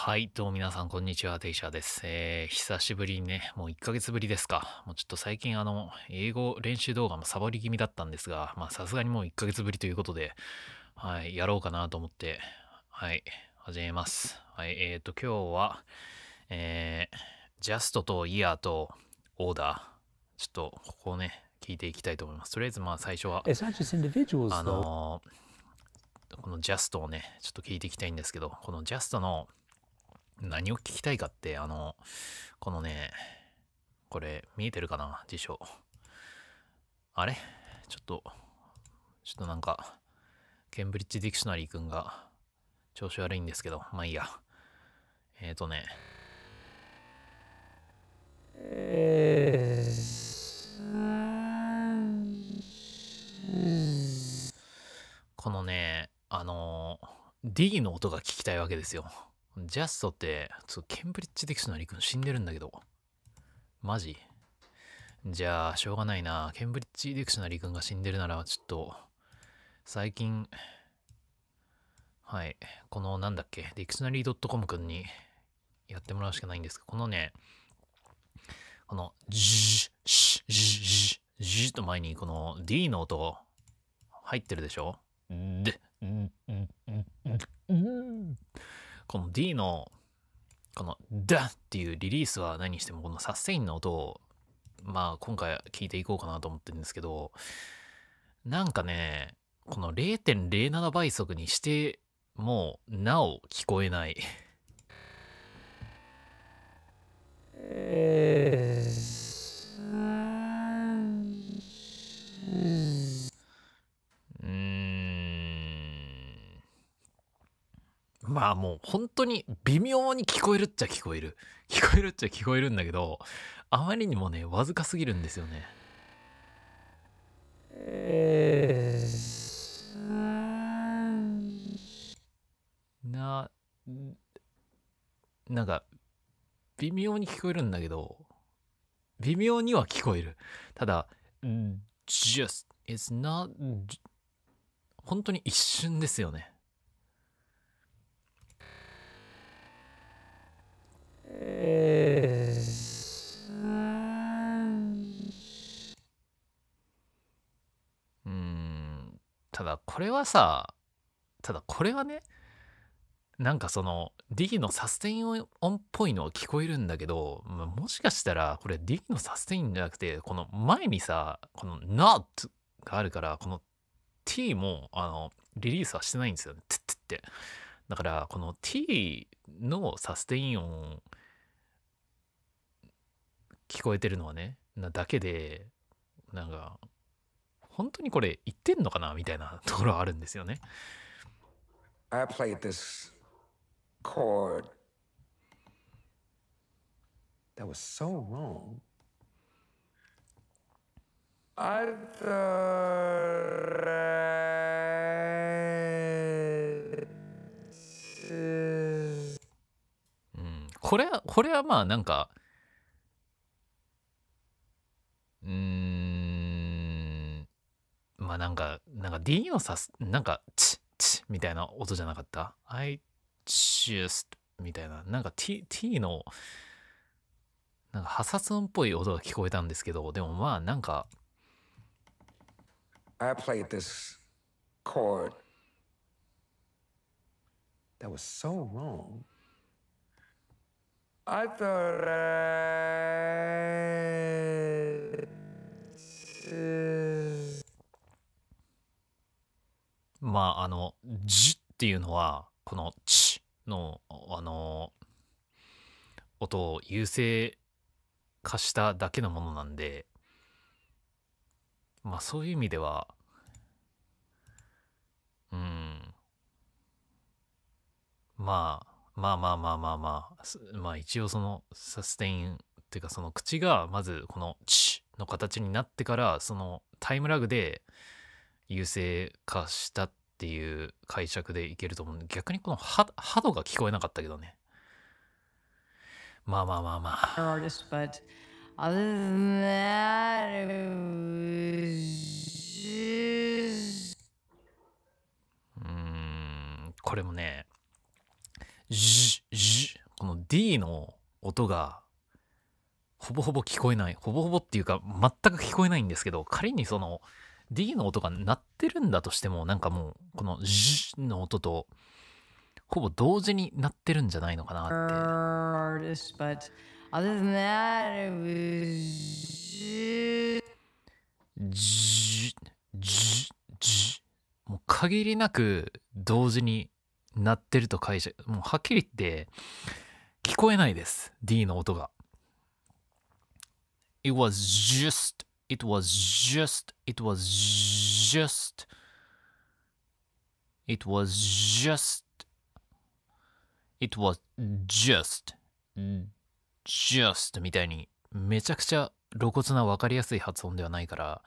はい、どうも皆さん、こんにちは、テイシャーです。えー、久しぶりにね、もう1ヶ月ぶりですか。もうちょっと最近、あの、英語練習動画もサボり気味だったんですが、まあ、さすがにもう1ヶ月ぶりということで、はい、やろうかなと思って、はい、始めます。はい、えーと、今日は、えー、ジャストとイヤーとオーダー、ちょっと、ここをね、聞いていきたいと思います。とりあえず、まあ、最初は、あのー、このジャストをね、ちょっと聞いていきたいんですけど、このジャストの、何を聞きたいかって、あの、このね、これ、見えてるかな辞書。あれちょっと、ちょっとなんか、ケンブリッジ・ディクショナリー君が調子悪いんですけど、まあいいや。えっ、ー、とね。えこのね、あの、D の音が聞きたいわけですよ。ジャストって、ちょっとケンブリッジディクショナリー君死んでるんだけど。マジじゃあ、しょうがないな。ケンブリッジディクショナリー君が死んでるなら、ちょっと、最近、はい、このなんだっけ、ディクショナリー .com 君にやってもらうしかないんですけど、このね、この、ジュジュュジュと前にこの D の音入ってるでしょで、ん、ん、ん、ん、ん、ん、この D のこの「ダ」っていうリリースは何してもこのサステインの音をまあ今回聞いていこうかなと思ってるんですけどなんかねこの0.07倍速にしてもうなお聞こえないえー。まあもう本当に微妙に聞こえるっちゃ聞こえる。聞こえるっちゃ聞こえるんだけど、あまりにもね、わずかすぎるんですよね。えな、なんか、微妙に聞こえるんだけど、微妙には聞こえる。ただ、just, it's not, 本当に一瞬ですよね。うんただこれはさただこれはねなんかその D のサステイン音っぽいのは聞こえるんだけどもしかしたらこれ D のサステインじゃなくてこの前にさこの not があるからこの T もあのリリースはしてないんですよね。ってだからこの T のサステイン音聞こえてるのはね、なだけで、なんか、本当にこれ言ってんのかなみたいな ところはあるんですよね。I played this chord that was so wrong. I thought... うん、これは、これはまあなんか、うーん、まあなんか、なんか D のさす、なんか、チッチッみたいな音じゃなかった ?I just みたいな、なんか T, T の、なんか破殺音っぽい音が聞こえたんですけど、でもまあなんか。I played this chord that was so wrong. I thought I... まああの「じ」っていうのはこの「ち」のあの音を優勢化しただけのものなんでまあそういう意味ではうんまあまあまあまあまあまあまあ一応そのサステインっていうかその口がまずこの「ち」の形になってからそのタイムラグで優勢化したっっていう解釈でいけると思うんで、逆にこのハハドが聞こえなかったけどね。まあまあまあまあ。うんこれもね、ジジこの D の音がほぼほぼ聞こえない、ほぼほぼっていうか全く聞こえないんですけど、仮にその D の音が鳴ってるんだとしても、なんかもう、このジュの音と、ほぼ同時になってるんじゃないのかなって。もう限りなく同時になってると解釈、もうはっきり言って聞こえないです。D の音が。It was just It was just, it was just, it was just, it was just, just みたいにめちゃくちゃ露骨な分かりやすい発音ではないから、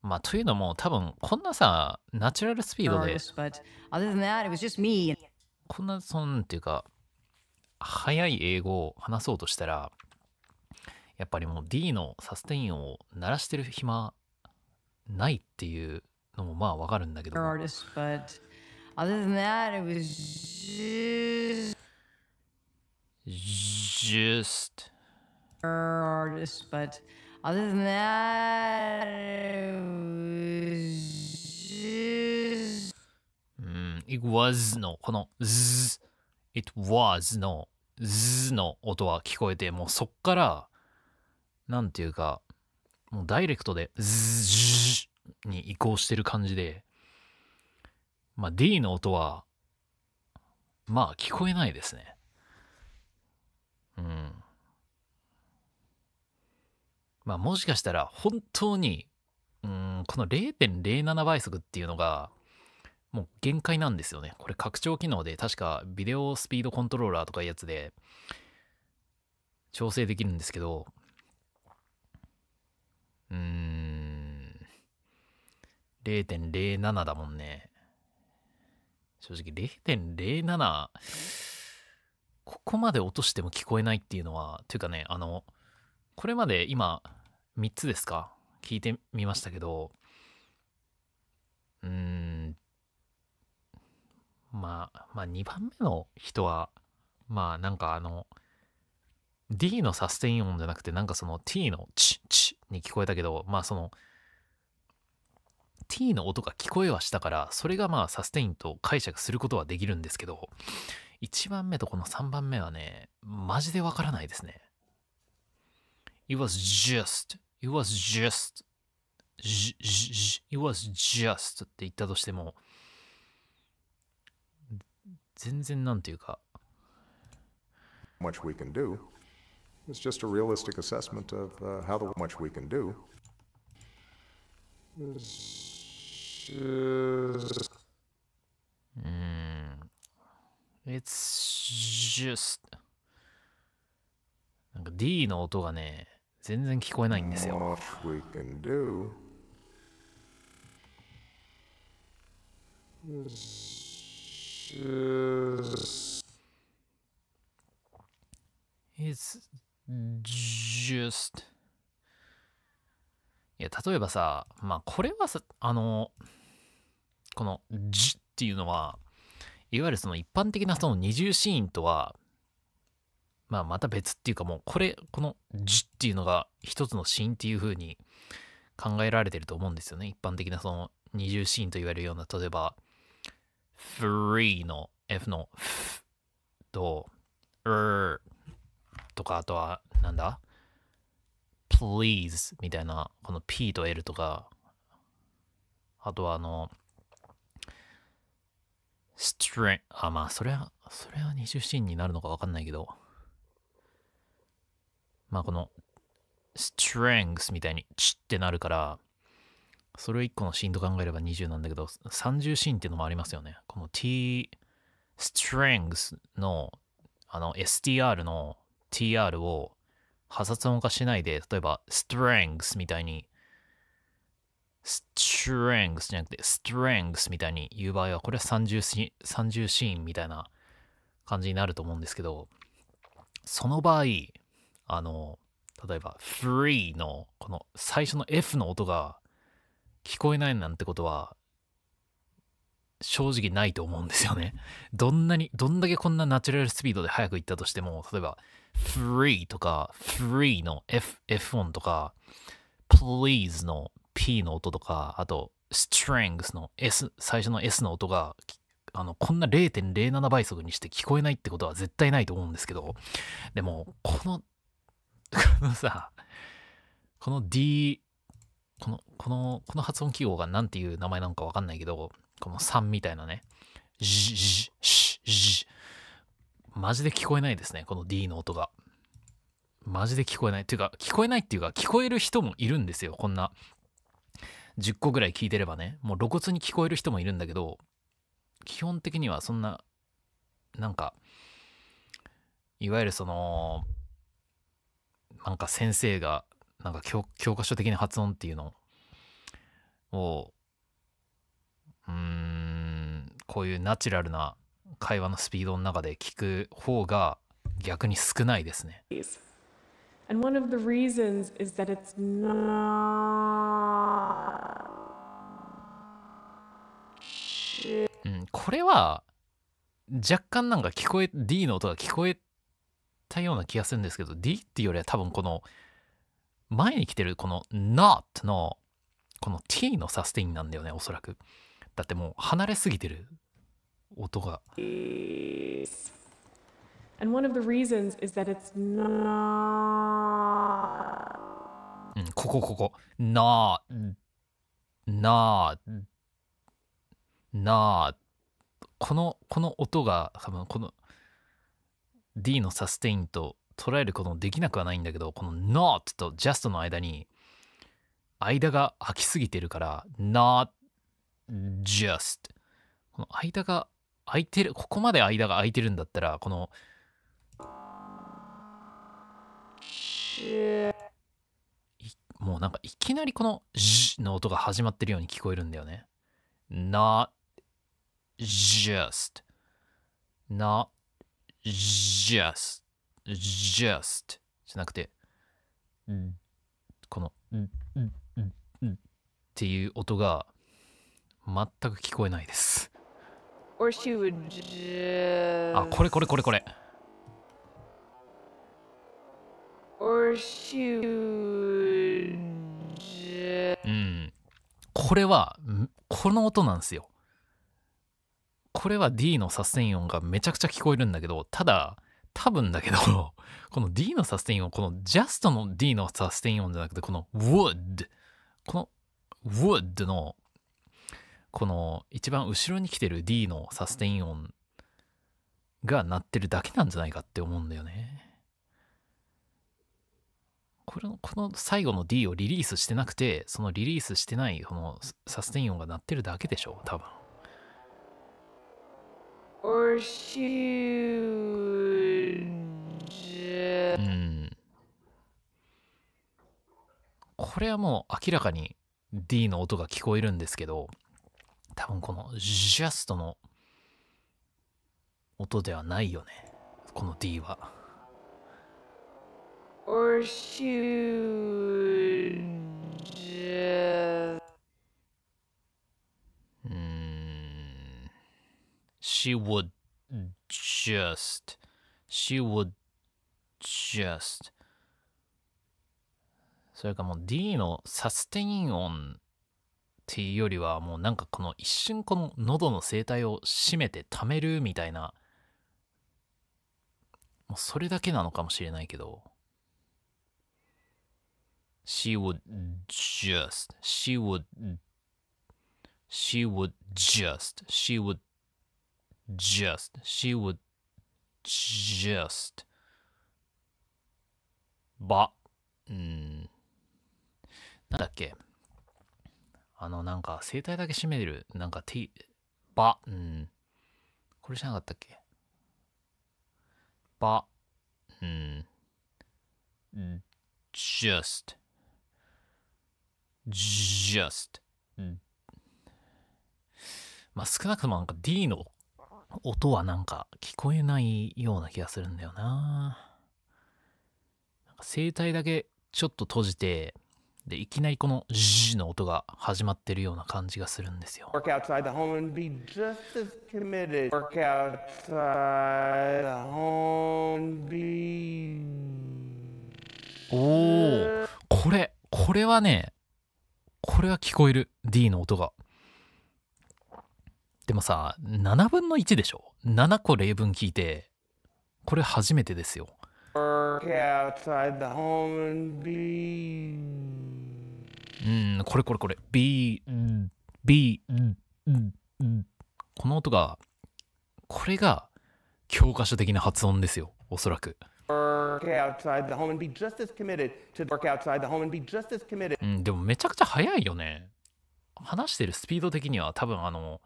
まあ、というのも多分こんなさ、ナチュラルスピードで、こんな、そんっていうか、早い英語を話そうとしたら、やっぱりもう D のサステインを鳴らしてる暇ないっていうのもまあわかるんだけど。Artist, but other than that, it was just artist, but other than that, it was just うん、it was のこの z, it was の z の音は聞こえて、もうそっからなんていうか、もうダイレクトで、ズッに移行してる感じで、まあ D の音は、まあ聞こえないですね。うん。まあもしかしたら本当に、うん、この0.07倍速っていうのが、もう限界なんですよね。これ拡張機能で、確かビデオスピードコントローラーとかいうやつで調整できるんですけど、うーん。0.07だもんね。正直0.07、ここまで落としても聞こえないっていうのは、というかね、あの、これまで今、3つですか聞いてみましたけど、うーん、まあ、まあ2番目の人は、まあなんかあの、D のサステイン音じゃなくて、なんかその T のチッチッに聞こえたけど、まあその T の音が聞こえはしたから、それがまあサステインと解釈することはできるんですけど、1番目とこの3番目はね、マジでわからないですね。It was just, it was just, it was just って言ったとしても、全然なんていうか。Much we can do. It's just a realistic assessment of uh, how the, much we can do. Mm. It's just D の音がね全然聞こえないんですよ。Much can do. It's just いや例えばさまあこれはさあのこの「じ」っていうのはいわゆるその一般的なその二重シーンとはまあまた別っていうかもうこれこの「じ」っていうのが一つのシーンっていう風に考えられてると思うんですよね一般的なその二重シーンと言われるような例えば「free」の F の「f」と「er」とか、あとは、なんだ ?please みたいな、この P と L とか、あとはあの、string、あ、まあ、それは、それは二重シーンになるのかわかんないけど、まあ、この、strings みたいに、チってなるから、それを1個のシーンと考えれば20なんだけど、30シーンっていうのもありますよね。この t strings の、あの str の TR を破殺音化しないで、例えば strengths みたいに strengths じゃなくて strengths みたいに言う場合は、これは30シーンみたいな感じになると思うんですけど、その場合、あの、例えば free のこの最初の F の音が聞こえないなんてことは正直ないと思うんですよね。どんなに、どんだけこんなナチュラルスピードで速く行ったとしても、例えば、free とか、free の F、F 音とか、please の P の音とか、あと、strings の S、最初の S の音が、あの、こんな0.07倍速にして聞こえないってことは絶対ないと思うんですけど、でも、この、このさ、この D、この、この、この発音記号が何ていう名前なのかわかんないけど、この3みたいなね。ジジマジで聞こえないですね、この D の音が。マジで聞こえない。っていうか、聞こえないっていうか、聞こえる人もいるんですよ、こんな。10個ぐらい聞いてればね、もう露骨に聞こえる人もいるんだけど、基本的にはそんな、なんか、いわゆるその、なんか先生が、なんか教科書的な発音っていうのをうんこういうナチュラルな会話のスピードの中で聞く方が逆に少ないですね。And one of the reasons is that it's not... うん、これは若干なんか聞こえ D の音が聞こえたような気がするんですけど D っていうよりは多分この前に来てるこの not のこの t のサステインなんだよねおそらく。だってもう離れすぎてる音が。And one of the reasons is that it's not. うん、ここここ。なあ、なあ、なあ。この、この音が多分この D のサステインと捉えることもできなくはないんだけど、この not と just の間に間が空きすぎてるから、not just この間が空いてるここまで間が空いてるんだったらこのもうなんかいきなりこの「じ」の音が始まってるように聞こえるんだよね。not just not just just じゃなくてこの「っていう音が全く聞こえないです。あ、これこれこれこれ。うん。これは、この音なんですよ。これは D のサステイン音がめちゃくちゃ聞こえるんだけど、ただ、多分だけど、この D のサステイン音、このジャストの D のサステイン音じゃなくて、この w o o d この w o o d のこの一番後ろに来てる D のサステイン音が鳴ってるだけなんじゃないかって思うんだよね。これのこの最後の D をリリースしてなくてそのリリースしてないこのサステイン音が鳴ってるだけでしょ多分。うん。これはもう明らかに D の音が聞こえるんですけど多分このジャストの音ではないよね。この D は。Or should... うん。She would just. She would just. それかもう D のサステイン音っていうよりはもうなんかこの一瞬この喉の声帯を締めて溜めるみたいなもうそれだけなのかもしれないけど She would just she would she would just she would just she would just b ばうんなんだっけあの、なんか、声帯だけ締める、なんか、て、ば、うん。これじゃなかったっけば、うん。just, just. まあ、少なくともなんか D の音はなんか聞こえないような気がするんだよな。なんか声帯だけちょっと閉じて、でいきなりこの「ジー」の音が始まってるような感じがするんですよ。おおこれこれはねこれは聞こえる D の音が。でもさ7分の1でしょ7個例文聞いてこれ初めてですよ。work outside the home and be うんこれこれこれ B B この音がこれが教科書的な発音ですよおそらく work outside the home and be just as committed to work outside the home and be just as committed うんでもめちゃくちゃ早いよね話してるスピード的には多分あの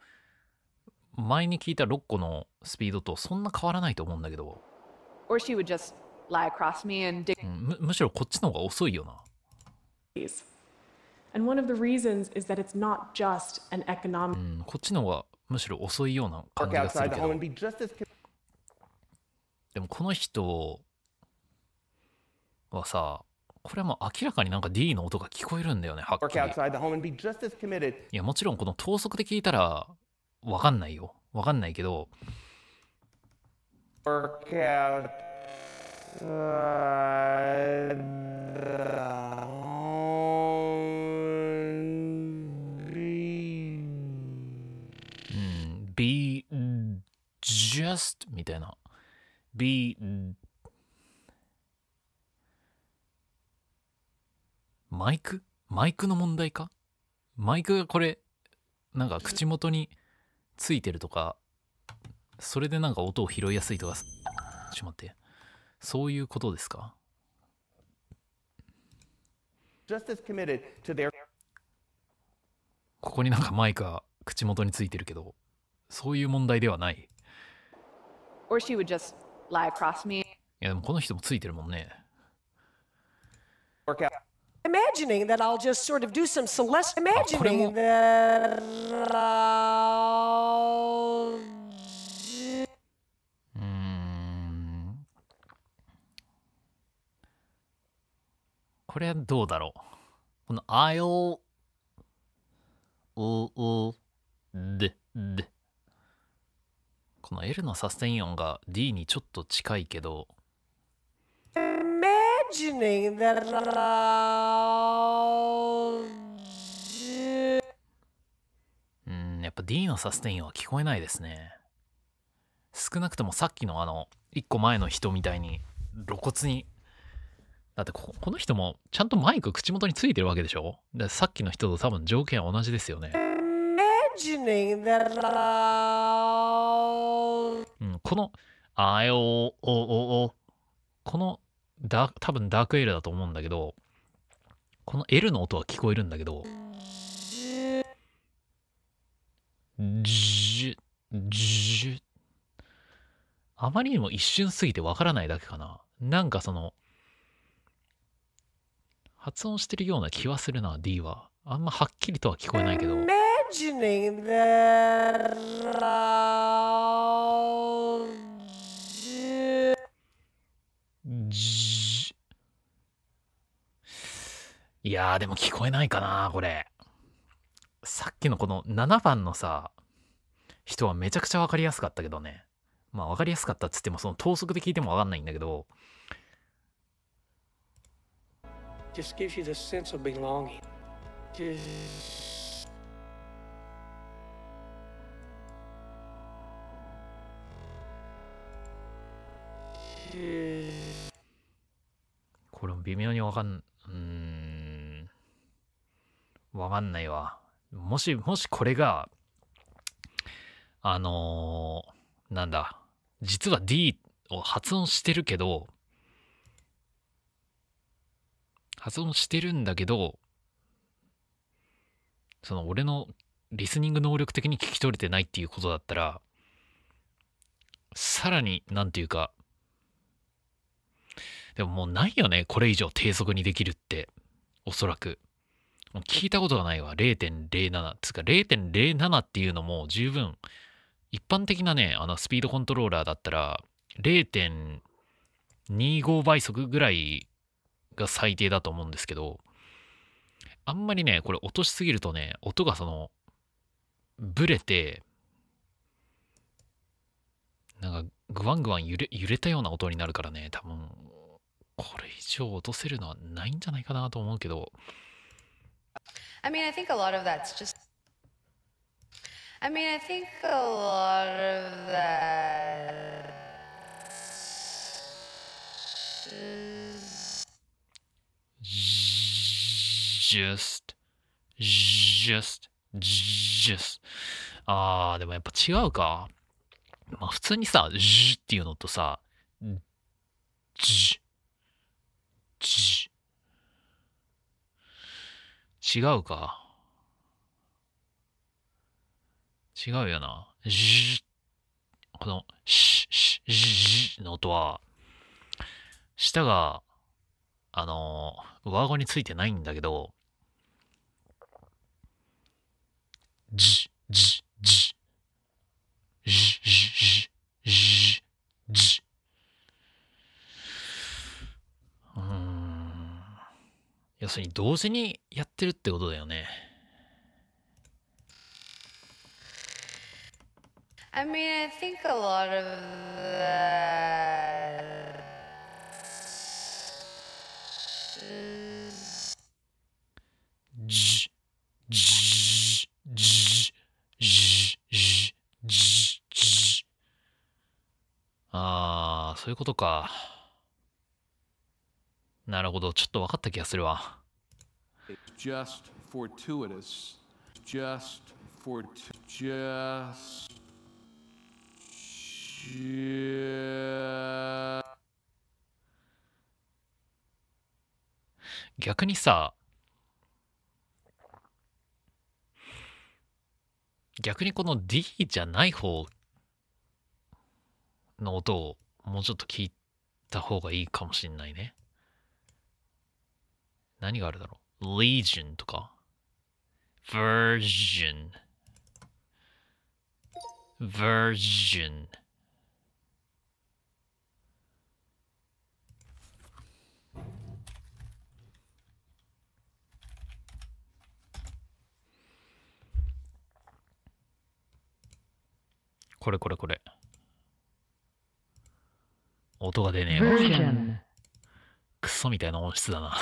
前に聞いた6個のスピードとそんな変わらないと思うんだけど or she would just lie across me and dig. むしろこっちのが遅いよな。And one of the reasons is that it's not just an economic. こっちのがむしろ遅いよなでもこの人はさ、これはもう明らかになんか D の音が聞こえるんだよね、はっきり。いや、もちろんこの等速で聞いたらわかんないよ。わかんないけど。Workout. be just みたいな be マイクマイクの問題かマイクがこれなんか口元についてるとかそれでなんか音を拾いやすいとかちょっと待ってそういうことですかここになんかマイクが口元についてるけど、そういう問題ではない。いやでもこの人もついてるもんね。imagining that I'll just sort of do some celestial imagining that I'll これはどうだろう。この I'll, d, d. この L のサステン音が D にちょっと近いけど。Imagining that l o e ん、やっぱ D のサステン音は聞こえないですね。少なくともさっきのあの、一個前の人みたいに露骨にだってこの人もちゃんとマイク口元についてるわけでしょさっきの人と多分条件は同じですよね。うん、この、あえおおおおこのダ、多分ダークエールだと思うんだけど、この L の音は聞こえるんだけど、あまりにも一瞬すぎてわからないだけかな。なんかその、発音してるような気はするな D はあんまはっきりとは聞こえないけど Imagining the... いやーでも聞こえないかなこれさっきのこの7番のさ人はめちゃくちゃ分かりやすかったけどねまあ分かりやすかったっつってもその等速で聞いても分かんないんだけど just gives you this sense of belonging. j u s これも微妙にわかん、うん、わかんないわ。もし、もしこれが、あのー、なんだ、実は D を発音してるけど、発音してるんだけど、その俺のリスニング能力的に聞き取れてないっていうことだったら、さらに、なんていうか、でももうないよね、これ以上低速にできるって。おそらく。もう聞いたことがないわ、0.07。つか0.07っていうのも十分、一般的なね、あのスピードコントローラーだったら、0.25倍速ぐらいが最低だと思うんですけど、あんまりね、これ落としすぎるとね、音がその、ブレて、なんか、ぐわんぐわん揺れ、揺れたような音になるからね、多分、これ以上落とせるのはないんじゃないかなと思うけど。I mean, I think a lot of that's just. I mean, I think a lot of that. just, just, just. あー、でもやっぱ違うか。まあ普通にさ、じっていうのとさ、じ、じ、違うか。違うよな。じ、この、し、し、じ、の音は、舌が、あの、上顎についてないんだけど、じじじじじじじうん要するに同時にやってるってことだよね I mean, I think a lot of that じじああ、そういうことか。なるほど、ちょっと分かった気がするわ。just fortuitous, just for just j 逆にさ逆にこの D じゃない方の音をもうちょっと聞いた方がいいかもしんないね。何があるだろう ?Legion とか ?Version Version これこれこれ。音が出ねえわ。クソみたいな音質だな。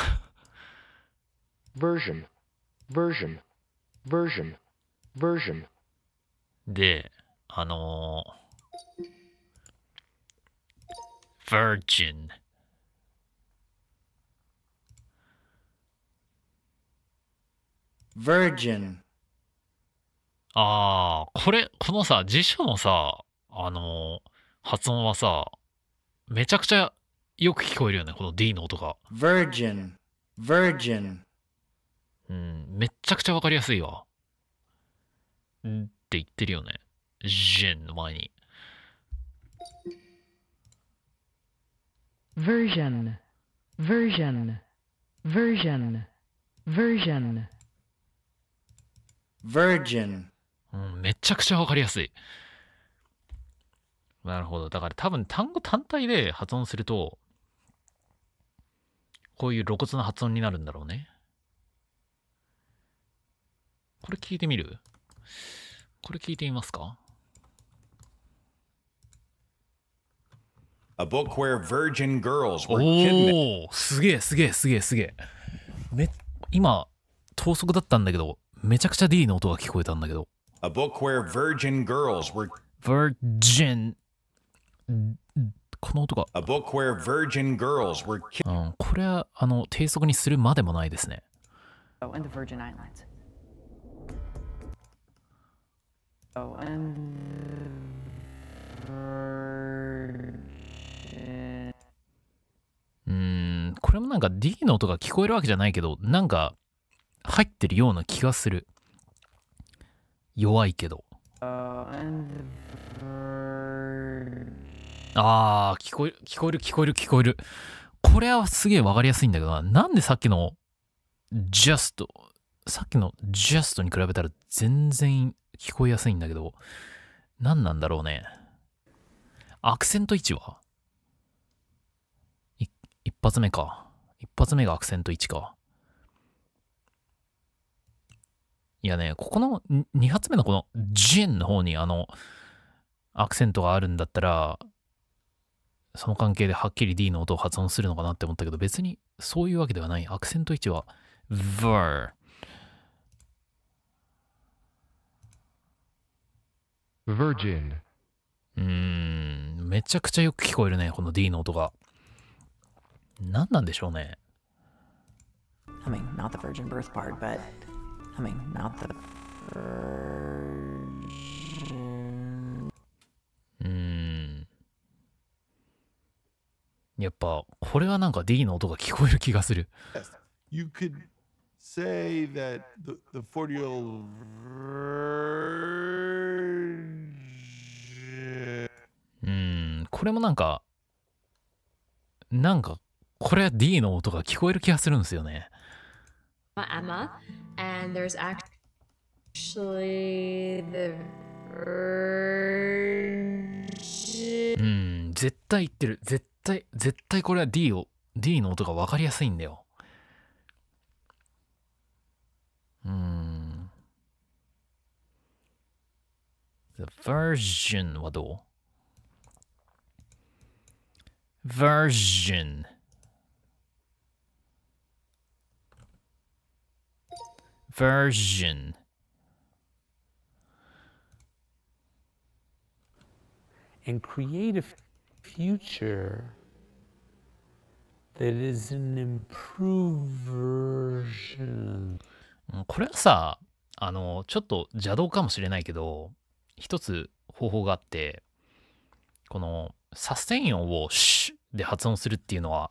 version, version, version, version. で、あのー、virgin. ああ、これ、このさ、辞書のさ、あのー、発音はさ、めちゃくちゃよく聞こえるよね、この D の音が。virgin, virgin. うん、めちゃくちゃわかりやすいわ。んって言ってるよね。ジンの前に。v e r g i o n v e r g i o n v e r g i o n v e r g i o n virgin. うん、めちゃくちゃわかりやすい。なるほど。だから多分単語単体で発音すると、こういう露骨な発音になるんだろうね。これ聞いてみるこれ聞いてみますか A book where virgin girls were おお、すげえすげえすげえすげえ。め今、等速だったんだけど、めちゃくちゃ D の音が聞こえたんだけど。A book where virgin girls were virgin この音が。うん、これは、あの、低速にするまでもないですね。Oh, and the Virgin Islands. Oh, and Virgin. うん、これもなんか D の音が聞こえるわけじゃないけど、なんか入ってるような気がする。弱いけど。Oh, and the Virgin. ああ、聞こえる、聞こえる、聞こえる、聞こえる。これはすげえわかりやすいんだけどな。なんでさっきの just、さっきの just に比べたら全然聞こえやすいんだけど、何なんだろうね。アクセント位置は一発目か。一発目がアクセント位置か。いやね、ここの2発目のこのジェンの方にあの、アクセントがあるんだったら、その関係ではっきり D の音を発音するのかなって思ったけど、別にそういうわけではない。アクセント位置は ver。virgin。うーん、めちゃくちゃよく聞こえるね、この D の音が。何なんでしょうね。I mean, not the virgin birth part, but I mean, not the virgin. うん。やっぱこれはなんか D の音が聞こえる気がする。You could say that the, the 40 y old virgin. これもなんか、なんかこれは D の音が聞こえる気がするんですよね。Emma, and there's actually the version. うん、絶対言ってる。絶対対、絶対これは D を、D の音が分かりやすいんだよ。うん。The version はどう ?version。version。and create a future That is an i m p r o v e version. これはさ、あの、ちょっと邪道かもしれないけど、一つ方法があって、このサステイン音をシュで発音するっていうのは、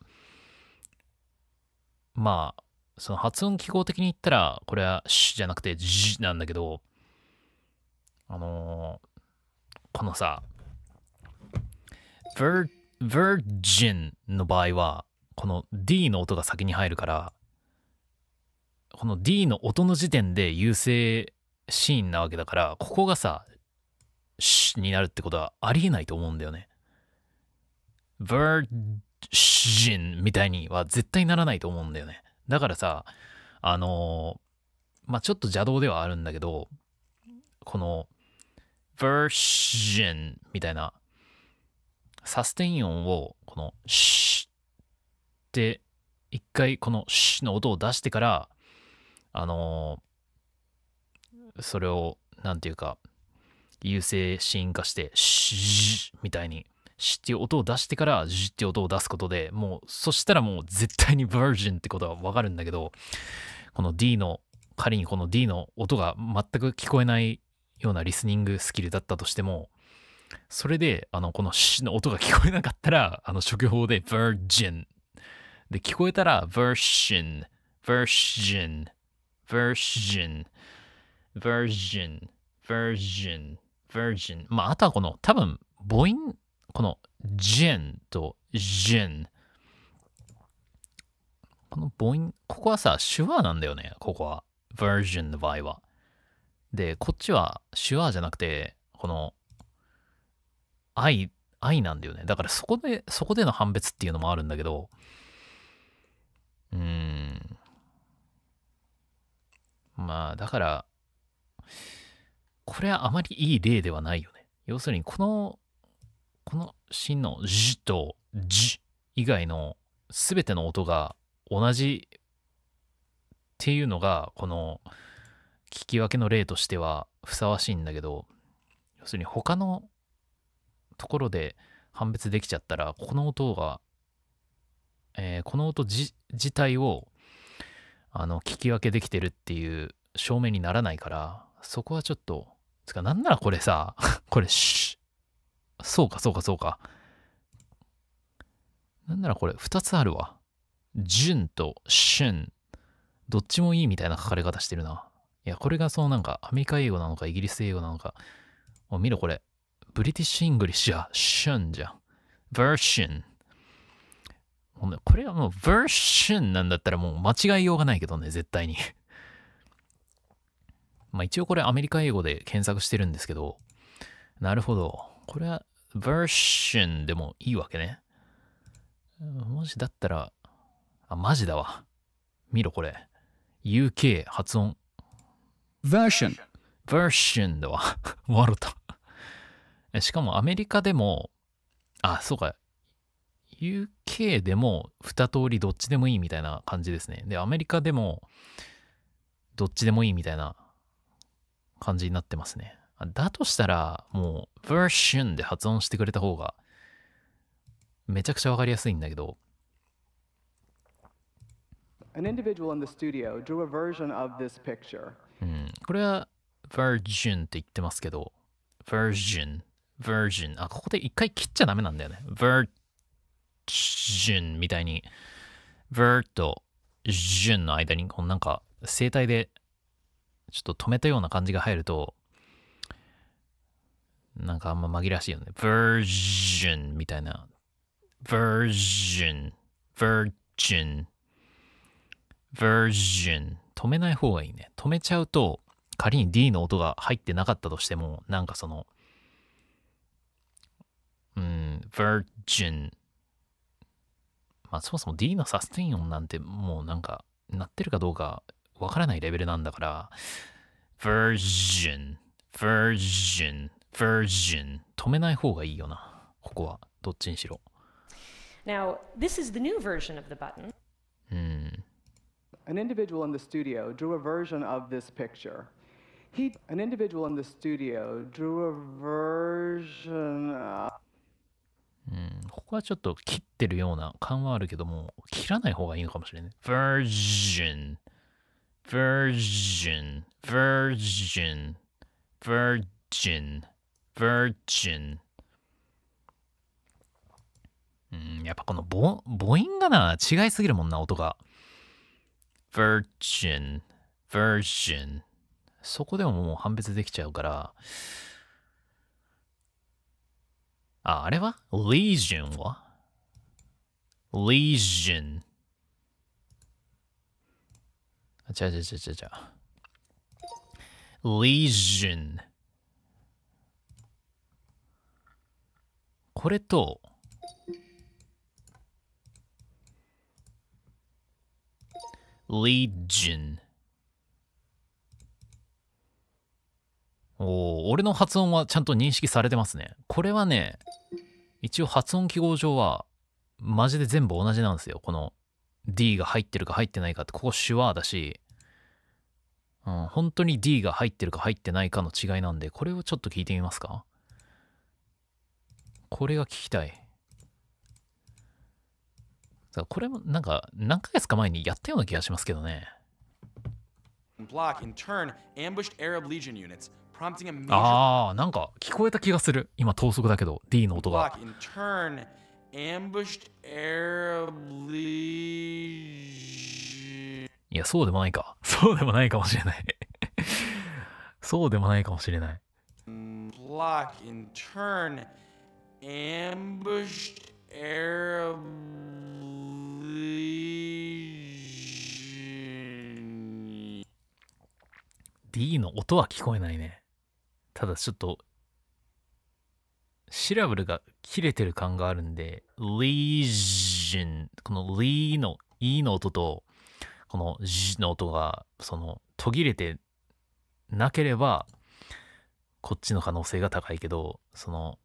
まあ、その発音記号的に言ったら、これはシュじゃなくてジなんだけど、あのこのさ、ヴ i r g i n の場合は、この D の音が先に入るからこの D の音の時点で優勢シーンなわけだからここがさ「シ」になるってことはありえないと思うんだよね。ヴァージンみたいには絶対ならないと思うんだよね。だからさあのー、まあちょっと邪道ではあるんだけどこの「ヴァージン」みたいなサステイン音をこの「シ」、一回このシュの音を出してから、あのー、それを、何て言うか、優性シーン化して、シーみたいに、シっていう音を出してから、ジっていう音を出すことでもう、そしたらもう絶対にバージンってことはわかるんだけど、この D の、仮にこの D の音が全く聞こえないようなリスニングスキルだったとしても、それで、あの、このシの音が聞こえなかったら、あの、職法でバージンで、聞こえたら version, version, version, version, version, version。まあ、あとはこの多分母音、この gen と gen。この母音、ここはさ、手話なんだよね、ここは。version の場合は。で、こっちは手話じゃなくて、この愛、愛なんだよね。だからそこで、そこでの判別っていうのもあるんだけど、うん。まあ、だから、これはあまりいい例ではないよね。要するに、この、この芯のじとじ以外の全ての音が同じっていうのが、この聞き分けの例としてはふさわしいんだけど、要するに他のところで判別できちゃったら、この音がえー、この音自体をあの聞き分けできてるっていう証明にならないからそこはちょっとつかなんならこれさ これシュそうかそうかそうかなんならこれ2つあるわ純と旬どっちもいいみたいな書かれ方してるないやこれがそのなんかアメリカ英語なのかイギリス英語なのかもう見ろこれブリティッシュ・イングリッシュは旬じゃん version ほんで、これはもう version なんだったらもう間違いようがないけどね、絶対に まあ一応これアメリカ英語で検索してるんですけど、なるほど。これは version でもいいわけね。もしだったら、あ、マジだわ。見ろこれ。UK 発音。version。version だわ。笑った。しかもアメリカでも、あ、そうか。UK でも2通りどっちでもいいみたいな感じですね。で、アメリカでもどっちでもいいみたいな感じになってますね。だとしたら、もう、version で発音してくれた方が、めちゃくちゃわかりやすいんだけど。うん、これは version って言ってますけど、version、version。あ、ここで一回切っちゃダメなんだよね。version。ジュンみたいに、ver とジュンの間に、このなんか声帯でちょっと止めたような感じが入ると、なんかあんま紛らわしいよね。v e r ジュンみたいな。v e r ジュン、ヴ v ー r ュン、ヴ v e r ュン。止めない方がいいね。止めちゃうと、仮に D の音が入ってなかったとしても、なんかその、うん、v i r ジュン。まあ、そもそも D のサスティン音なんてもうなんか、なってるかどうかわからないレベルなんだから、version, version, version 止めない方がいいよな。ここは、どっちにしろ。Now, this is the new version of the button. うん。An individual in the studio drew a version of this picture. He, an individual in the studio drew a version of うん、ここはちょっと切ってるような感はあるけども、切らない方がいいのかもしれない。v e r s i n v e r s i n v e r s i n virgin, virgin. うん、やっぱこの母母音がな、違いすぎるもんな、音が。virgin, v e r s i n そこでももう判別できちゃうから、あ、あれは ?legion は ?legion。あ、違う違う違う違う違う。legion。これと、legion。お俺の発音はちゃんと認識されてますね。これはね、一応発音記号上は、マジで全部同じなんですよ。この D が入ってるか入ってないかって、ここ手話だし、うん、本当に D が入ってるか入ってないかの違いなんで、これをちょっと聞いてみますか。これが聞きたい。さこれもなんか何ヶ月か前にやったような気がしますけどね。Block in turn ambushed Arab Legion units ああ、なんか聞こえた気がする。今、等速だけど、D の音が。いや、そうでもないか。そうでもないかもしれないそうでもないかもしれない。D の音は聞こえないね。ただちょっと、シラブルが切れてる感があるんで、リージン、このリーの、イ、e、の音と、このジの音が、その、途切れてなければ、こっちの可能性が高いけど、その、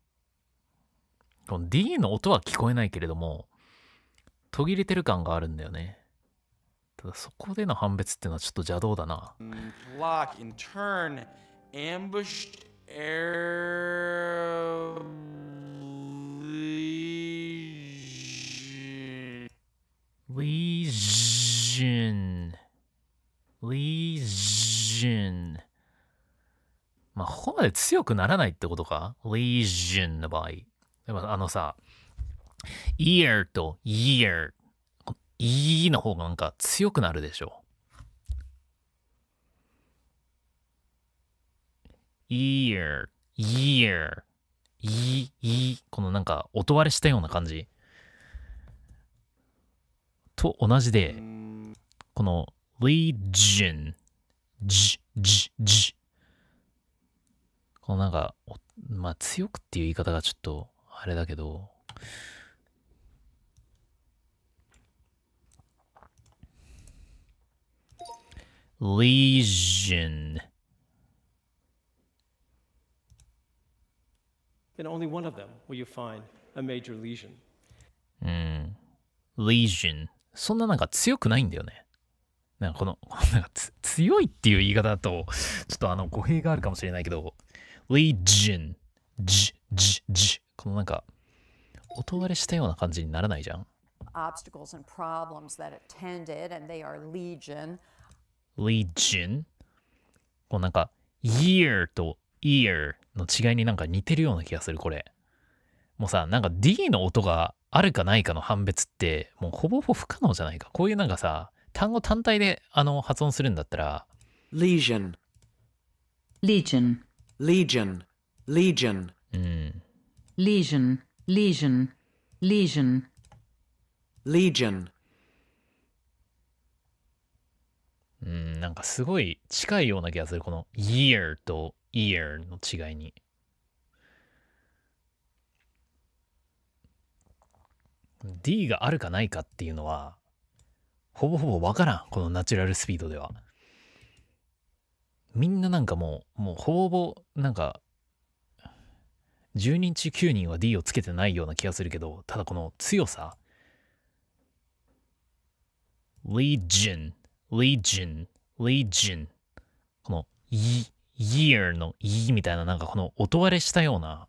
この D の音は聞こえないけれども、途切れてる感があるんだよね。ただそこでの判別っていうのはちょっと邪道だな。ambushed air. Legion. Legion. まあ、ここまで強くならないってことか ?Legion の場合。でもあのさ、ear と year。e の方がなんか強くなるでしょ。year, year, いい、このなんか音割れしたような感じ。と同じで、この legion, j, j, j。このなんか、まあ強くっていう言い方がちょっとあれだけど、legion then only one of them will you find a major lesion. うん。lesion。そんななんか強くないんだよね。なんかこの、なんか強いっていう言い方だと、ちょっとあの語弊があるかもしれないけど、legion。じ、じ、じ。このなんか、音割れしたような感じにならないじゃん。obstacles and problems that attended, and they are legion. legion? こうなんか、year と ear の違いになんか似てるような気がする、これ。もうさ、なんか D の音があるかないかの判別って、もうほぼほぼ不可能じゃないか。こういうなんかさ、単語単体であの発音するんだったら、legion, legion, legion, legion, うん。legion, legion, legion, legion. うん、なんかすごい近いような気がする。この year と ear の違いに。D があるかないかっていうのは、ほぼほぼわからん。このナチュラルスピードでは。みんななんかもう、もうほぼなんか、10人中9人は D をつけてないような気がするけど、ただこの強さ。legion, legion, legion この、い、year の e みたいななんかこの音割れしたような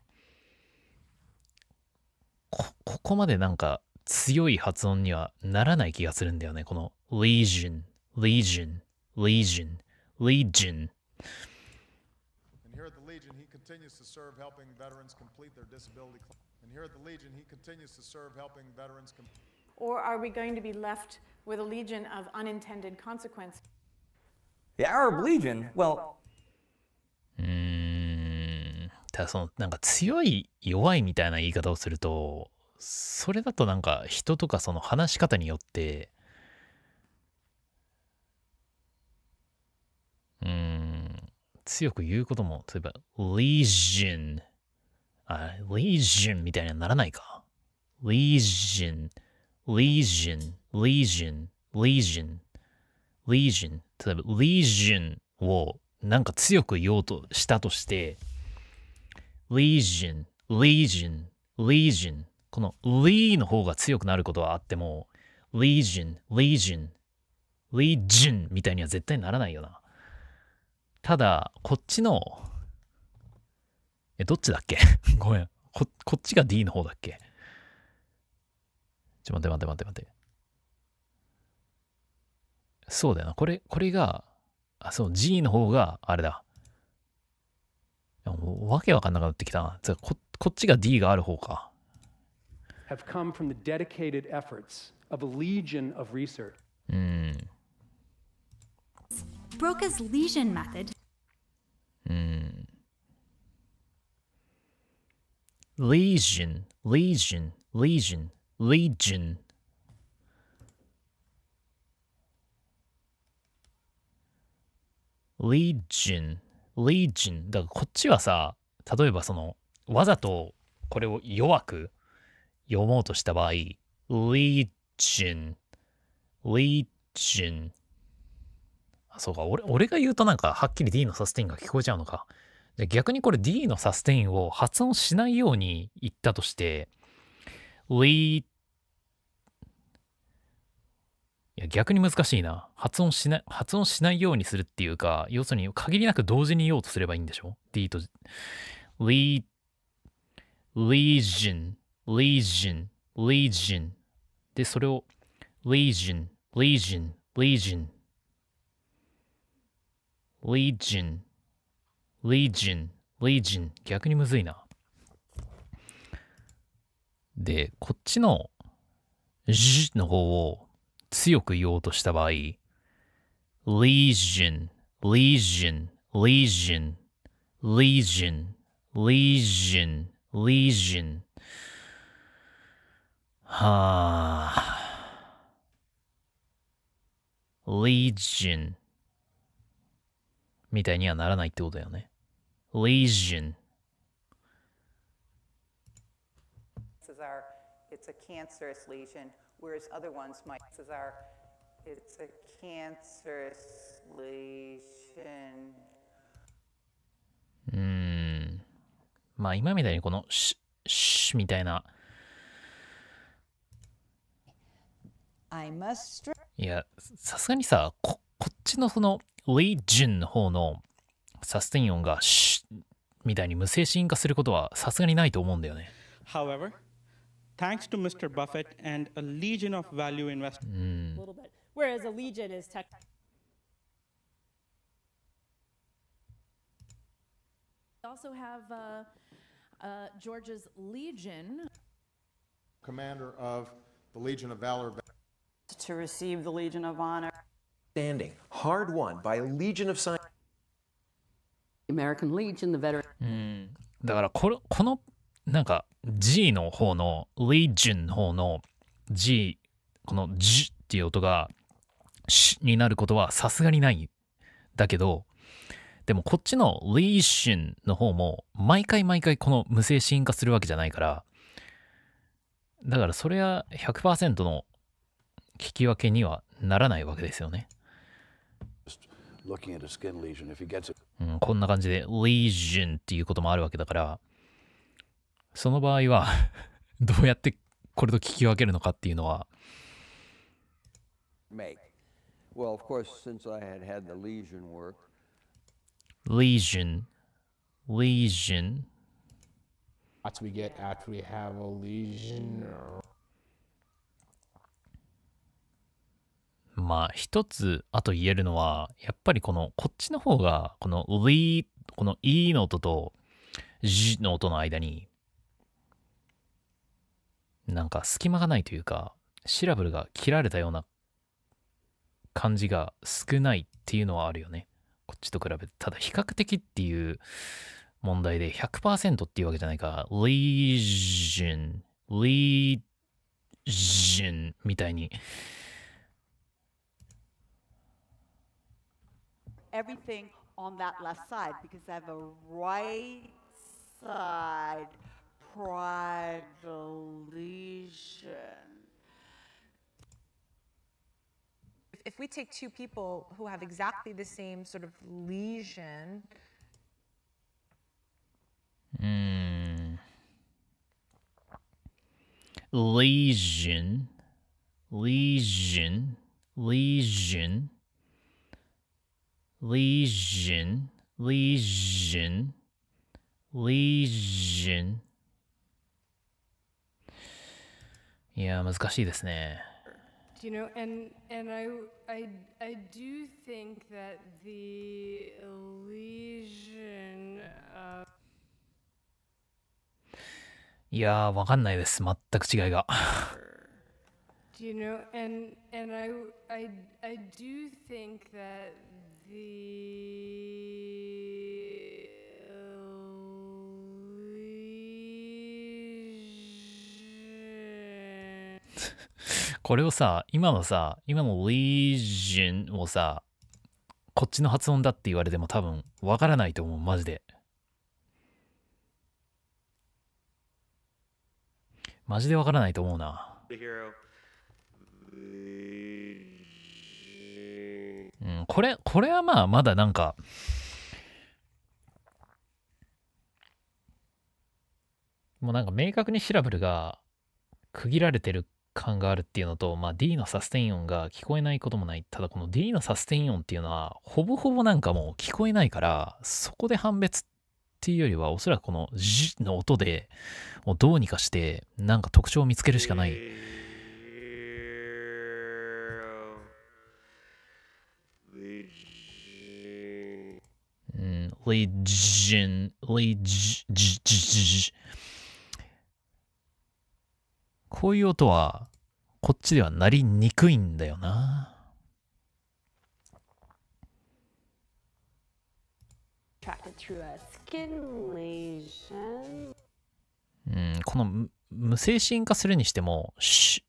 ここまでなんか強い発音にはならない気がするんだよねこの legion legion legion legion And here at the Legion, he continues to serve helping veterans complete their disability. And here at the Legion, he continues to serve helping veterans. Or are we going to be left with a legion of unintended consequences? The Arab Legion, well, うーん。ただその、なんか強い、弱いみたいな言い方をすると、それだとなんか人とかその話し方によって、うーん、強く言うことも、例えば、リージョン。あ、リージョンみたいにはならないか。リージョン、リージョン、リージョン、リージョン、リージョン。例えば、リージョンをなんか強く言おうとしたとして、legion, legion, legion この le の方が強くなることはあっても、legion, legion, legion みたいには絶対ならないよな。ただ、こっちの、え、どっちだっけ ごめん。こ、こっちが D の方だっけちょ、待って待って待って待って。そうだよな。これ、これが、あ、そう、G の方が、あれだ。わけわかんなくなってきたな。ここっちが D がある方か。have come from the dedicated efforts of a legion of research. Mm. Broca's legion method. Mm. Legion, legion, legion, legion. legion, legion だからこっちはさ例えばそのわざとこれを弱く読もうとした場合 legion legion あそうか俺俺が言うとなんかはっきり D のサスティンが聞こえちゃうのかじゃ逆にこれ D のサステインを発音しないように言ったとして legion や、逆に難しいな。発音しない、発音しないようにするっていうか、要するに限りなく同時に言おうとすればいいんでしょ ?D と、リ、リジン、リジン、リジン。で、それを、リジン、リジン、リジン。リジン、リジン、リジン。逆にむずいな。で、こっちの、ジの方を、強く言おうとした場合、lesion, lesion, lesion, lesion, lesion, lesion. はあ。l e s i o n みたいにはならないってことだよね。l e s i o n It's a cancerous lesion. whereas other ones might. t s is our, it's a cancerous lesion. うん。まあ今みたいにこのシュシュみたいな。いや、さすがにさ、ここっちのその、リージュンの方のサステイン音がシュみたいに無精神化することはさすがにないと思うんだよね。However, thanks to Mr. Buffett and a legion of value investors. Mm. A little bit. Whereas a legion is tech. Also have uh, uh, George's legion. Commander of the Legion of Valor. To receive the Legion of Honor. Standing, hard won by a legion of scientists. American Legion, the veteran. Hmm. だからこれこのなんか G の方の Legion の方の G このュっていう音がシになることはさすがにないだけどでもこっちの Legion の方も毎回毎回この無声進化するわけじゃないからだからそれは100%の聞き分けにはならないわけですよね。うん、こんな感じで Legion っていうこともあるわけだからその場合は、どうやってこれと聞き分けるのかっていうのは。まあ一つあと言えるのはやっぱりこのこっちの方がこの「り」この「い」の音と「じ」の音の間になんか隙間がないというか、シラブルが切られたような感じが少ないっていうのはあるよね。こっちと比べて。ただ、比較的っていう問題で100%っていうわけじゃないか。リージュン、リージュンみたいに。Everything on that left side because I have a right side. pride deletion. If we take two people who have exactly the same sort of lesion, mm. lesion, lesion, lesion, lesion, lesion, lesion. いや、難しいですね。You know, and, and I, I, I do think that the illusion of いやー、わかんないです。全く違いが。You know, and, and I, I, I do think that the これをさ、今のさ、今の g ージンをさ、こっちの発音だって言われても多分わからないと思う、マジで。マジでわからないと思うな。うん、これ、これはまあ、まだなんか、もうなんか明確にシラブルが区切られてる感があるっていうのと、まあ、D のサステイン音が聞こえないこともない。ただこの D のサステイン音っていうのは、ほぼほぼなんかもう聞こえないから、そこで判別っていうよりは、おそらくこのジの音で、もうどうにかして、なんか特徴を見つけるしかない。うん、レジン、レジ、ジ、ジ、ジ、ジ。こういう音は、こっちではなりにくいんだよな。うん、この無精神化するにしても、し、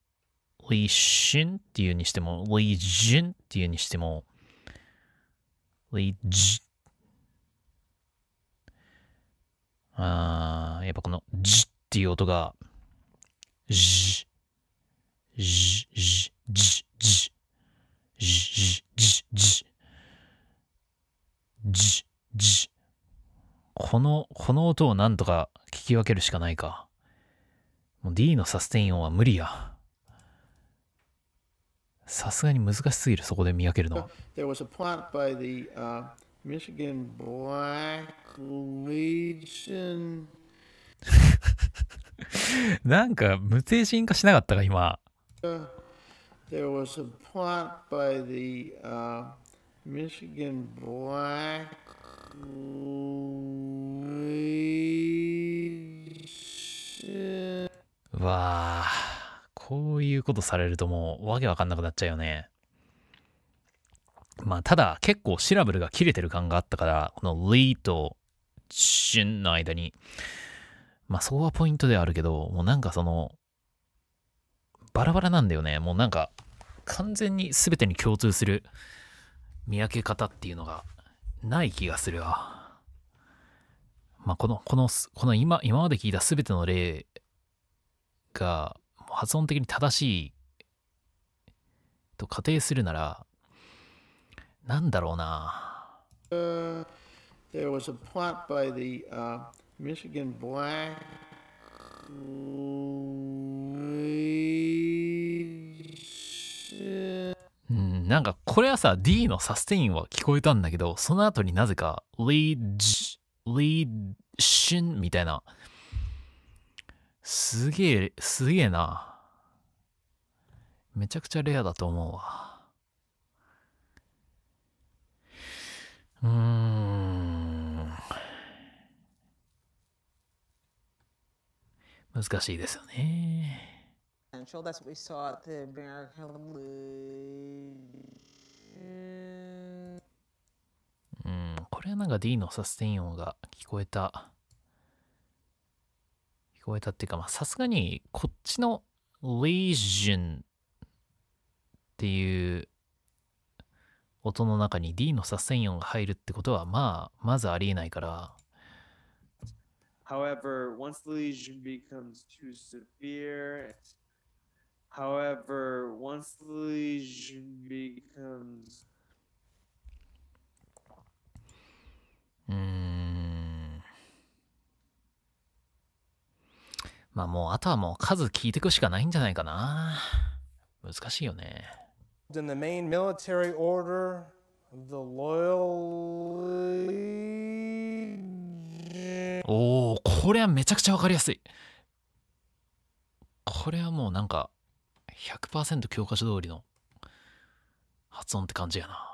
おいしんっていうにしても、おいじんっていうにしても、おいじ、あやっぱこのじっていう音が、このこの音をなんとか聞き分けるしかないかもう D のサステイン音は無理やさすがに難しすぎるそこで見分けるの t Michigan Black Legion なんか無精神化しなかったか今。There was a plot by the、uh, Michigan Black わあ、こういうことされるともうわけわかんなくなっちゃうよね。まあただ結構シラブルが切れてる感があったから、このリーとシュンの間にまあそこはポイントではあるけど、もうなんかその、バラバラなんだよね。もうなんか、完全に全てに共通する見分け方っていうのがない気がするわ。まあこの、この、この今、今まで聞いた全ての例が、発音的に正しいと仮定するなら、なんだろうな。Uh, there was a plot by the、uh Michigan Black. うん、なんかこれはさ D のサステインは聞こえたんだけどその後になぜかリージリーシンみたいなすげえすげえなめちゃくちゃレアだと思うわうーん難しいですよね。うん、これはなんか D のサステイン音が聞こえた。聞こえたっていうか、まあさすがにこっちの l e g i っていう音の中に D のサステイン音が入るってことは、まあ、まずありえないから、However, once the lesion becomes too severe, however, once the lesion becomes mm. まあもうあとはもう数聞いていくしかないんじゃないかな難しいよね In the main military order, the loyal おおこれはめちゃくちゃ分かりやすいこれはもうなんか100%教科書通りの発音って感じやな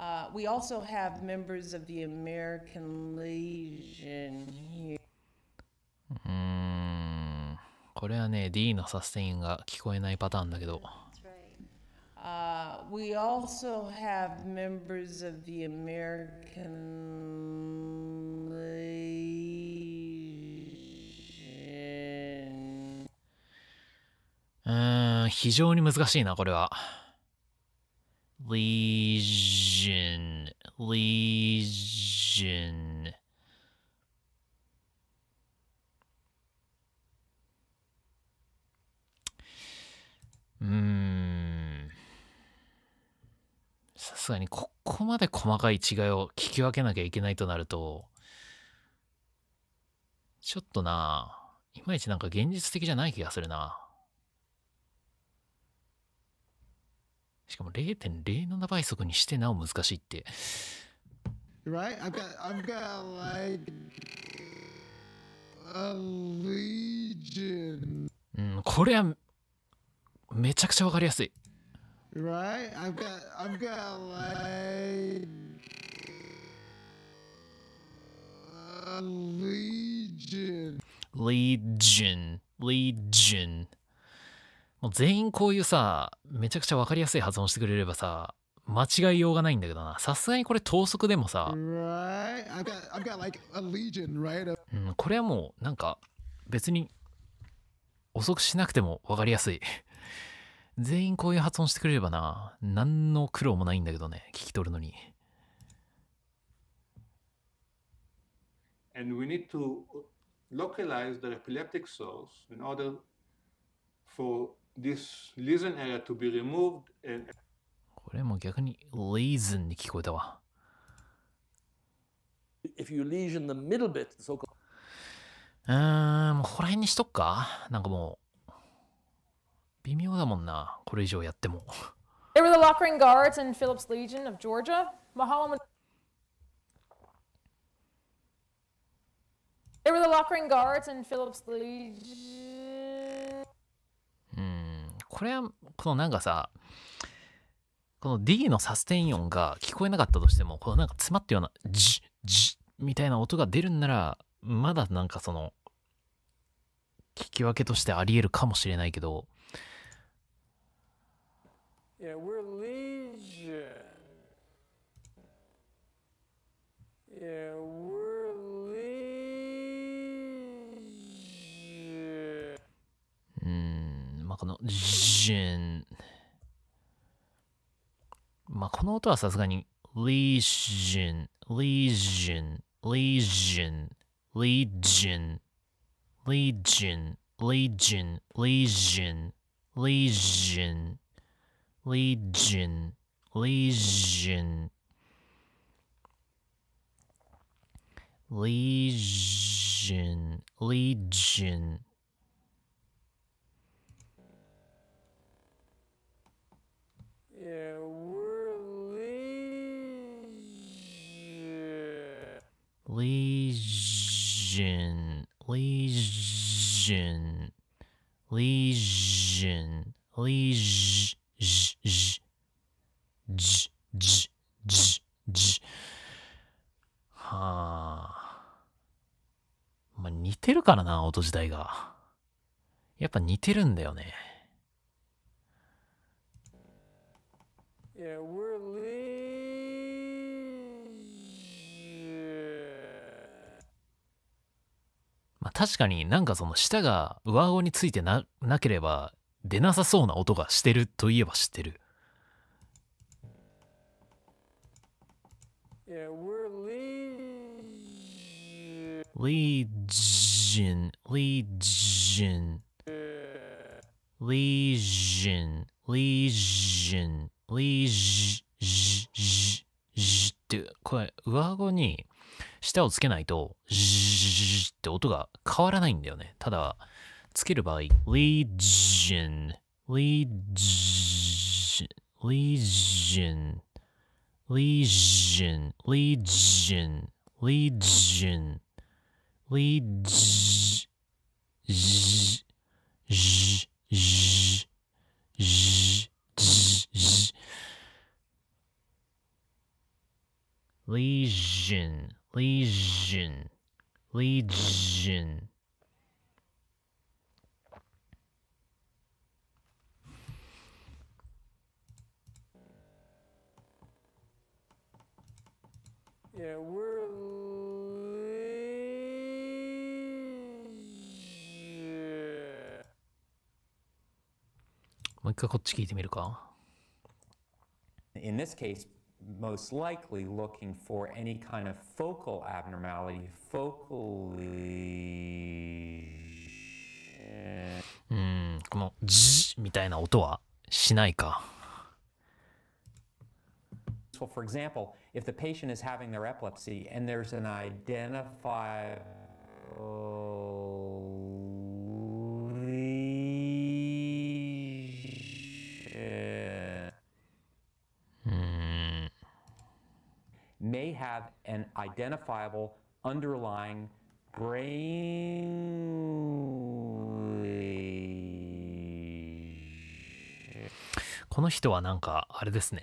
Uh, we also have members of the American Legion here. うんこれはね D のサステインが聞こえないパターンだけど。Uh, we also have members of the American Legion. うーん、非常に難しいな、これは。legion, uh, legion. すがにここまで細かい違いを聞き分けなきゃいけないとなると、ちょっとな、いまいちなんか現実的じゃない気がするな。しかも0.07倍速にしてなお難しいって。Right? I've got, I've got like a legion. うん、これはめちゃくちゃわかりやすい。Right? I've got, I've got like legion. Legion. Legion. もう全員こういうさ、めちゃくちゃわかりやすい発音してくれればさ、間違いようがないんだけどな。さすがにこれ等速でもさ、right? I've got, I've got like legion, right? うん、これはもうなんか別に遅くしなくてもわかりやすい。全員こういう発音してくれればな、何の苦労もないんだけどね、聞き取るのに。And we need to localize the epileptic source in order for this listen area to be removed. And... これも逆に lesion に聞こえたわ。If you lesion the middle bit, so うーん、もうここら辺にしとくかなんかもう。微妙だもんな、これ以上やっても。They were the Lockring Guards in Philip's Legion of Georgia. Mahalam was They were the Lockring Guards in Philip's Legion. うん、これは、このなんかさ、この D のサステン音が聞こえなかったとしても、このなんか詰まったような、ジッ、ジッみたいな音が出るんなら、まだなんかその、聞き分けとしてあり得るかもしれないけど、Yeah, we're legion. Yeah, we're legion. うん、まあこのジュン。まあこの音はさすがに legion, legion, legion, legion, legion, legion, legion, legion. legion. legion, legion, legion, legion. Yeah, we're legion. Legion, legion, legion, legion. じじじじじはあまあ似てるからな音自体がやっぱ似てるんだよね Yeah, w e r e まあ確かになんかその舌が上顎についてななければ出なさそうな音がしてるといえばしてる。Yeah, we're legion, legion, legion, legion, legion, ってこれ上顎に舌をつけないとジジジって音が変わらないんだよね。ただつける場合、legion, legion, legion, legion, legion, legion, legion, legion, legion, legion. you k w e r e もう一回こっち聞いてみるか。In this case, most likely looking for any kind of focal abnormality, focally. うん、このジみたいな音はしないか。So for example, if the patient is having their epilepsy and there's an identifiable may have an identifiable underlying brain lesion. この人はなんかあれですね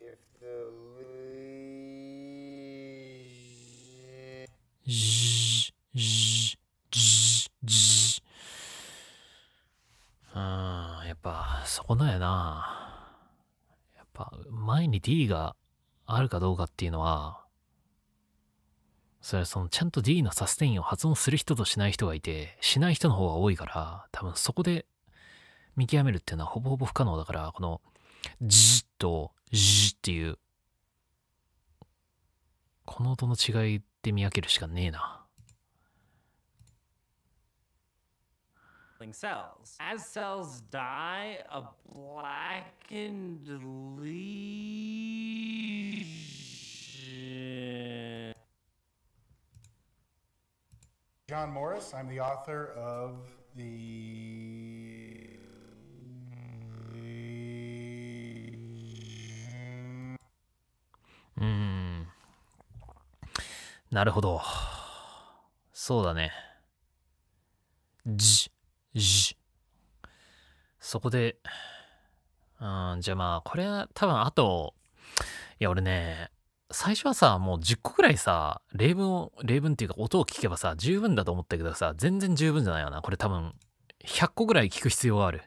if the やっぱそこなんやなやっぱ前に D があるかどうかっていうのはそれはそのちゃんと D のサステインを発音する人としない人がいてしない人の方が多いから多分そこで見極めるっていうのはほぼほぼ不可能だからこの「じとじっていう、この音の違いって見分けるしかねえな。cells. As cells die, a blackened lesion. John Morris, I'm the author of the うん。なるほど。そうだね。じ、じ。そこで、うん、じゃあまあ、これは多分あと、いや俺ね、最初はさ、もう10個くらいさ、例文を、例文っていうか音を聞けばさ、十分だと思ったけどさ、全然十分じゃないよな。これ多分、100個ぐらい聞く必要がある。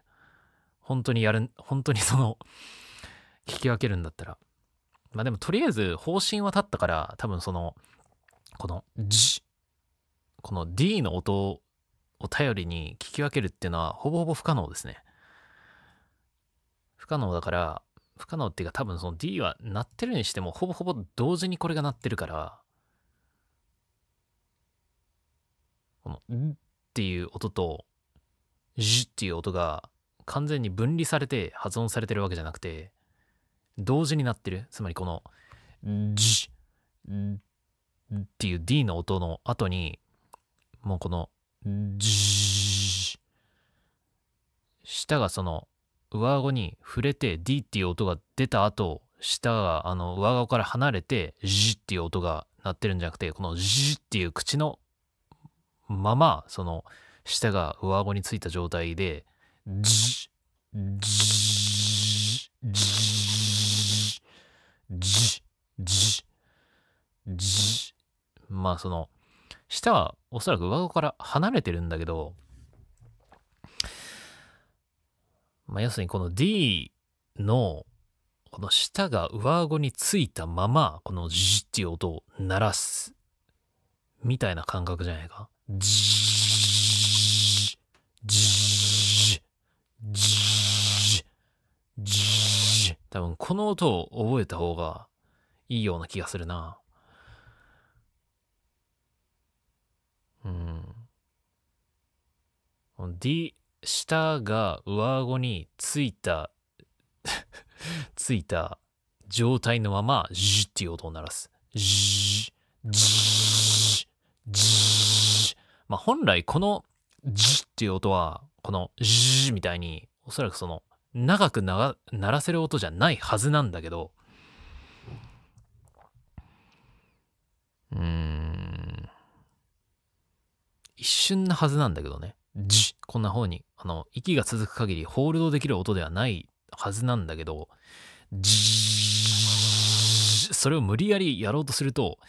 本当にやる、本当にその、聞き分けるんだったら。まあでもとりあえず方針は立ったから多分そのこの「じ」この D の音を頼りに聞き分けるっていうのはほぼほぼ不可能ですね。不可能だから不可能っていうか多分その D は鳴ってるにしてもほぼほぼ同時にこれが鳴ってるからこの「ん」っていう音と「ジ」っていう音が完全に分離されて発音されてるわけじゃなくて同時になってる。つまりこの、じ、っていう D の音の後に、もうこの、じ、舌がその、上顎に触れて D っていう音が出た後、舌があの上顎から離れて、じっていう音が鳴ってるんじゃなくて、このジ」っていう口のまま、その、舌が上顎についた状態で、じ、じ、じ、じ、じ、じ。まあその、舌はおそらく上顎から離れてるんだけど、まあ要するにこの D の、この舌が上顎についたまま、このジっていう音を鳴らす。みたいな感覚じゃないか。ジー、ジー、ジジ多分この音を覚えた方がいいような気がするな。うん。D、下が上顎についた ついた状態のまま、ジっていう音を鳴らす。ジー、ジー、ジー。まあ本来このジっていう音は、このジーみたいに、おそらくその長く鳴らせる音じゃないはずなんだけど、うん、一瞬なはずなんだけどね、こんな方に、あの、息が続く限りホールドできる音ではないはずなんだけど、それを無理やりやろうとすると、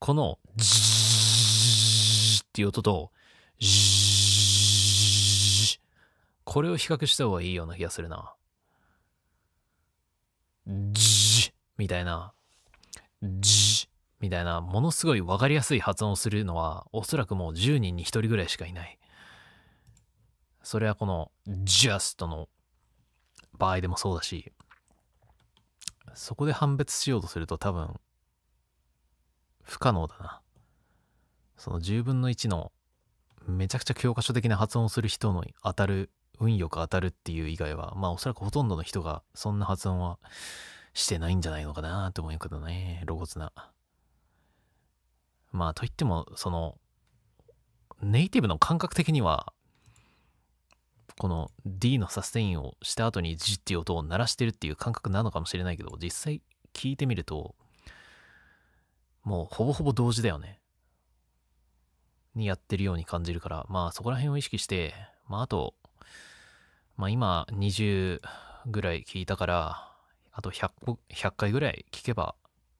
この、っていう音と、これを比較した方がいいような気がするな。じみたいな。じみたいな、ものすごい分かりやすい発音をするのは、おそらくもう10人に1人ぐらいしかいない。それはこの just の場合でもそうだし、そこで判別しようとすると多分、不可能だな。その10分の1のめちゃくちゃ教科書的な発音をする人の当たる、運よく当たるっていう以外は、まあおそらくほとんどの人がそんな発音はしてないんじゃないのかなと思うけどね、露骨な。まあといっても、その、ネイティブの感覚的には、この D のサステインをした後に G っていう音を鳴らしてるっていう感覚なのかもしれないけど、実際聞いてみると、もうほぼほぼ同時だよね。にやってるように感じるから、まあそこら辺を意識して、まああと、まあ今20ぐらい聞いたから、あと100個、100回ぐらい聞けば、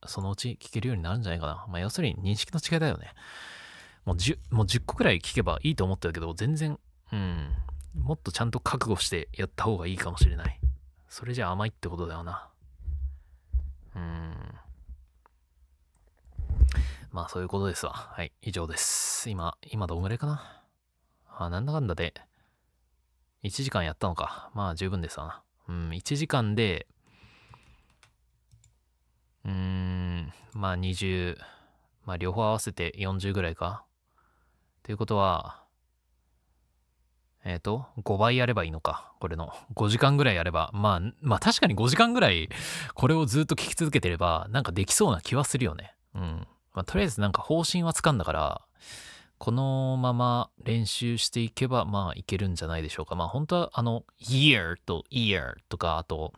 そのうち聞けるようになるんじゃないかな。まあ要するに認識の違いだよね。もう 10, もう10個くらい聞けばいいと思ってたけど、全然、うん、もっとちゃんと覚悟してやった方がいいかもしれない。それじゃ甘いってことだよな。うん。まあそういうことですわ。はい、以上です。今、今どんぐらいかなあ、なんだかんだで、1時間やったのか。まあ十分ですわな。うん、1時間で、うーん、まあ20、まあ両方合わせて40ぐらいか。ということは、えっ、ー、と、5倍やればいいのか。これの。5時間ぐらいやれば。まあ、まあ確かに5時間ぐらい、これをずっと聞き続けてれば、なんかできそうな気はするよね。うん。まあ、とりあえずなんか方針はつかんだから、このまま練習していけば、まあいけるんじゃないでしょうか。まあ本当はあの、year と ear とか、あと、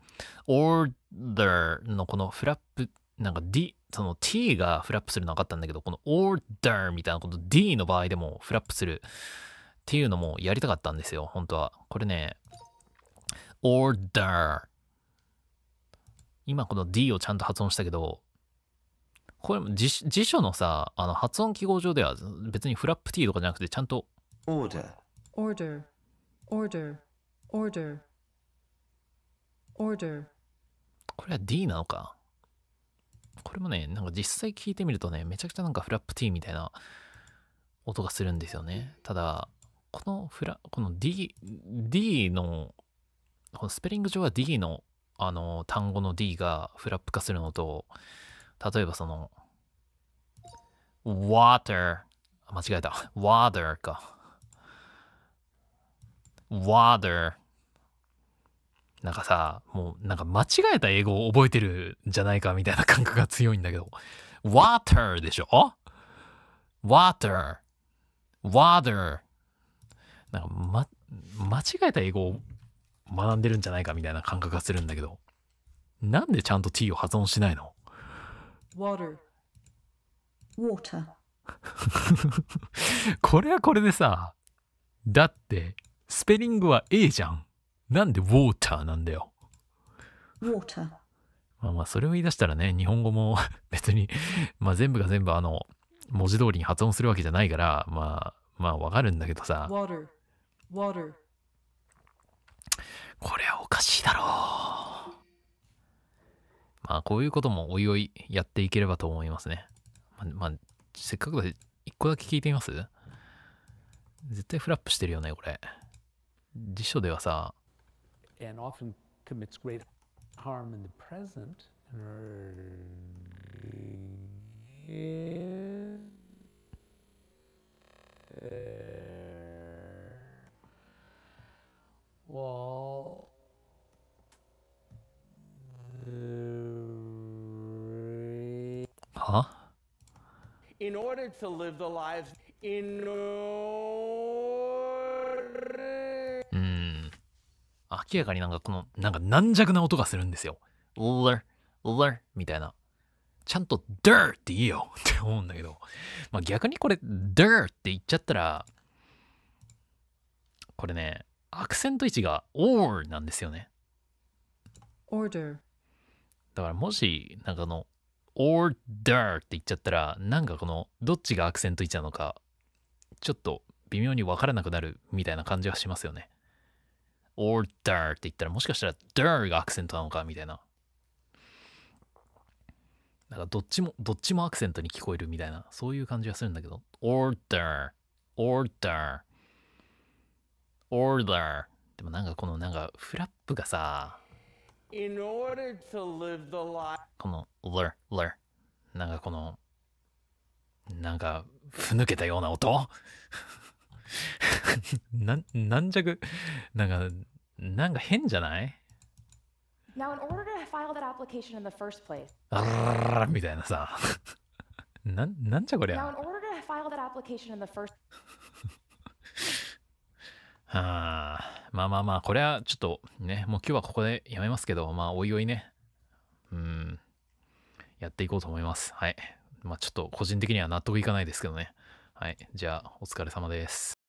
order のこのフラップ、なんか d、その t がフラップするの分かったんだけど、この order みたいなこと d の場合でもフラップするっていうのもやりたかったんですよ、本当は。これね、order 今この d をちゃんと発音したけど、これも辞辞書のさ、あの発音記号上では別にフラップ t とかじゃなくてちゃんと order order order order order これは d なのかこれもね、なんか実際聞いてみるとね、めちゃくちゃなんかフラップ t みたいな音がするんですよね。ただ、このフラ、この d、d の、このスペリング上は d の、あの、単語の d がフラップ化するのと、例えばその、water。間違えた。water か。water。なんかさ、もうなんか間違えた英語を覚えてるんじゃないかみたいな感覚が強いんだけど。water でしょ ?water。water。なんか、ま、間違えた英語を学んでるんじゃないかみたいな感覚がするんだけど。なんでちゃんと t を発音しないの water. water. これはこれでさ、だって、スペリングは A じゃん。なんで water なんだよ。water. まあまあ、それを言い出したらね、日本語も 別にまあ全部が全部あの、文字通りに発音するわけじゃないから、まあ、まあわかるんだけどさ。water. water. これはおかしいだろう。まあ、こういうこともおいおいやっていければと思いますね。まあ、まあ、せっかくだし、一個だけ聞いてみます絶対フラップしてるよね、これ。辞書ではさ。And often commits great harm in the present. well, uh... in order to live the lives in order うん明らかになんかこのなんか軟弱な音がするんですよ Ler, ler みたいなちゃんと der って言えよ って思うんだけど、まあ、逆にこれ der って言っちゃったらこれねアクセント位置が or なんですよね order だからもしなんかの or ダー r って言っちゃったら、なんかこの、どっちがアクセント位置なのか、ちょっと微妙にわからなくなるみたいな感じはしますよね。or d ー r って言ったら、もしかしたらダー r がアクセントなのかみたいな。なんかどっちも、どっちもアクセントに聞こえるみたいな、そういう感じがするんだけど、or d ー r t or d i r ー or d r でもなんかこのなんかフラップがさ、この lur, lur なんかこのなんかふぬけたような音な軟弱なんかなんか変じゃない Now, in order to file that application in the first place, あみたいなさなんなんじゃこりゃ Now, in order to file that application in the first place, あまあまあまあ、これはちょっとね、もう今日はここでやめますけど、まあ、おいおいね、うん、やっていこうと思います。はい。まあ、ちょっと個人的には納得いかないですけどね。はい。じゃあ、お疲れ様です。